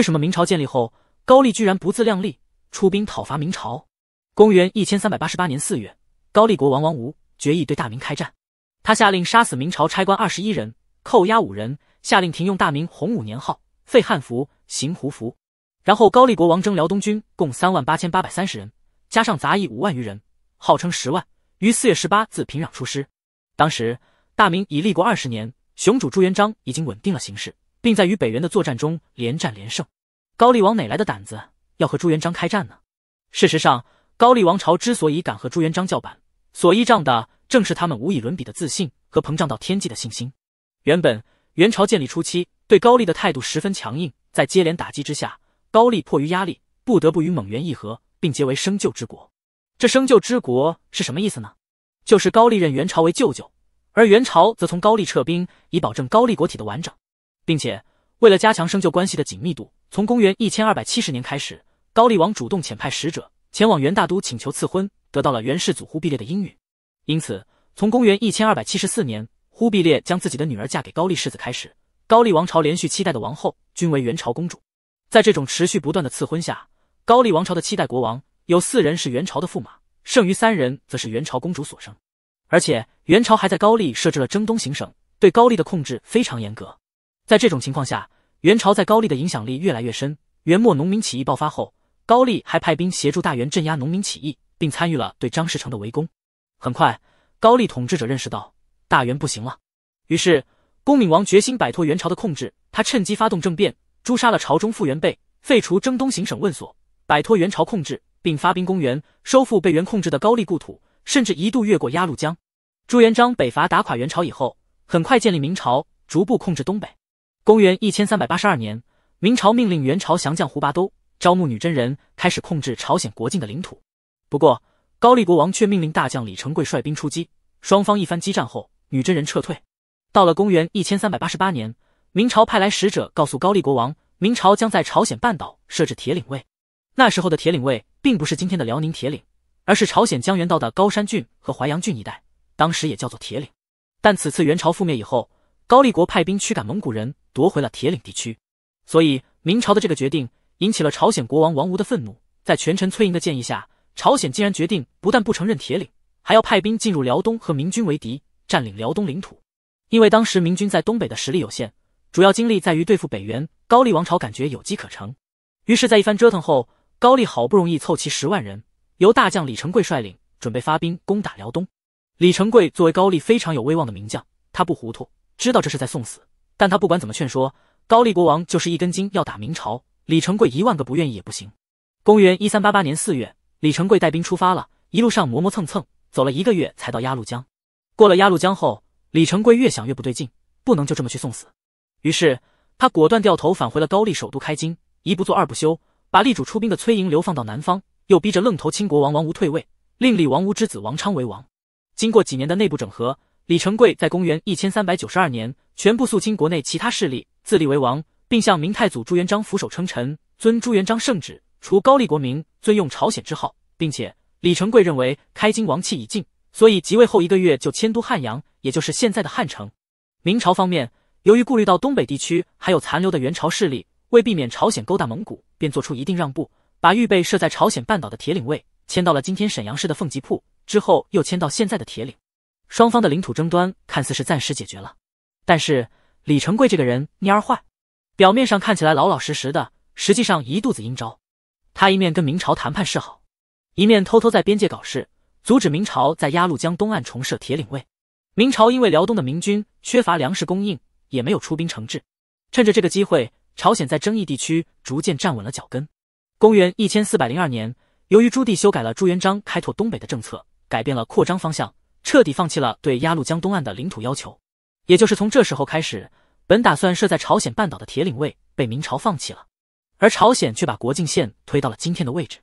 为什么明朝建立后，高丽居然不自量力出兵讨伐明朝？公元一千三百八十八年四月，高丽国王王吴决意对大明开战，他下令杀死明朝差官二十一人，扣押五人，下令停用大明洪武年号，废汉服，行胡服。然后高丽国王征辽东军共三万八千八百三十人，加上杂役五万余人，号称十万，于四月十八自平壤出师。当时大明已立国二十年，雄主朱元璋已经稳定了形势。并在与北元的作战中连战连胜，高丽王哪来的胆子要和朱元璋开战呢？事实上，高丽王朝之所以敢和朱元璋叫板，所依仗的正是他们无以伦比的自信和膨胀到天际的信心。原本元朝建立初期对高丽的态度十分强硬，在接连打击之下，高丽迫于压力不得不与蒙元议和，并结为甥舅之国。这甥舅之国是什么意思呢？就是高丽认元朝为舅舅，而元朝则从高丽撤兵，以保证高丽国体的完整。并且，为了加强生旧关系的紧密度，从公元一千二百七十年开始，高丽王主动遣派使者前往元大都请求赐婚，得到了元世祖忽必烈的应允。因此，从公元一千二百七十四年，忽必烈将自己的女儿嫁给高丽世子开始，高丽王朝连续七代的王后均为元朝公主。在这种持续不断的赐婚下，高丽王朝的七代国王有四人是元朝的驸马，剩余三人则是元朝公主所生。而且，元朝还在高丽设置了征东行省，对高丽的控制非常严格。在这种情况下，元朝在高丽的影响力越来越深。元末农民起义爆发后，高丽还派兵协助大元镇压农民起义，并参与了对张士诚的围攻。很快，高丽统治者认识到大元不行了，于是恭敏王决心摆脱元朝的控制。他趁机发动政变，诛杀了朝中副元辈，废除征东行省问所，摆脱元朝控制，并发兵攻元，收复被元控制的高丽故土，甚至一度越过鸭绿江。朱元璋北伐打垮元朝以后，很快建立明朝，逐步控制东北。公元一千三百八十二年，明朝命令元朝降将胡拔都招募女真人，开始控制朝鲜国境的领土。不过，高丽国王却命令大将李成桂率兵出击。双方一番激战后，女真人撤退。到了公元一千三百八十八年，明朝派来使者告诉高丽国王，明朝将在朝鲜半岛设置铁岭卫。那时候的铁岭卫并不是今天的辽宁铁岭，而是朝鲜江原道的高山郡和淮阳郡一带，当时也叫做铁岭。但此次元朝覆灭以后。高丽国派兵驱赶蒙古人，夺回了铁岭地区，所以明朝的这个决定引起了朝鲜国王王吴的愤怒。在权臣崔莹的建议下，朝鲜竟然决定不但不承认铁岭，还要派兵进入辽东和明军为敌，占领辽东领土。因为当时明军在东北的实力有限，主要精力在于对付北元。高丽王朝感觉有机可乘，于是，在一番折腾后，高丽好不容易凑齐十万人，由大将李成桂率领，准备发兵攻打辽东。李成桂作为高丽非常有威望的名将，他不糊涂。知道这是在送死，但他不管怎么劝说，高丽国王就是一根筋要打明朝。李成桂一万个不愿意也不行。公元一三八八年四月，李成桂带兵出发了，一路上磨磨蹭蹭，走了一个月才到鸭绿江。过了鸭绿江后，李成桂越想越不对劲，不能就这么去送死。于是他果断掉头返回了高丽首都开京，一不做二不休，把力主出兵的崔莹流放到南方，又逼着愣头青国王王吴退位，另立王吴之子王昌为王。经过几年的内部整合。李成桂在公元一千三百九十二年全部肃清国内其他势力，自立为王，并向明太祖朱元璋俯首称臣，尊朱元璋圣旨，除高丽国名，尊用朝鲜之号。并且李成桂认为开京王气已尽，所以即位后一个月就迁都汉阳，也就是现在的汉城。明朝方面，由于顾虑到东北地区还有残留的元朝势力，为避免朝鲜勾搭蒙古，便做出一定让步，把预备设在朝鲜半岛的铁岭卫迁到了今天沈阳市的凤吉铺，之后又迁到现在的铁岭。双方的领土争端看似是暂时解决了，但是李成桂这个人蔫儿坏，表面上看起来老老实实的，实际上一肚子阴招。他一面跟明朝谈判示好，一面偷偷在边界搞事，阻止明朝在鸭绿江东岸重设铁岭卫。明朝因为辽东的明军缺乏粮食供应，也没有出兵惩治。趁着这个机会，朝鲜在争议地区逐渐站稳了脚跟。公元一千四百零二年，由于朱棣修改了朱元璋开拓东北的政策，改变了扩张方向。彻底放弃了对鸭绿江东岸的领土要求，也就是从这时候开始，本打算设在朝鲜半岛的铁岭卫被明朝放弃了，而朝鲜却把国境线推到了今天的位置。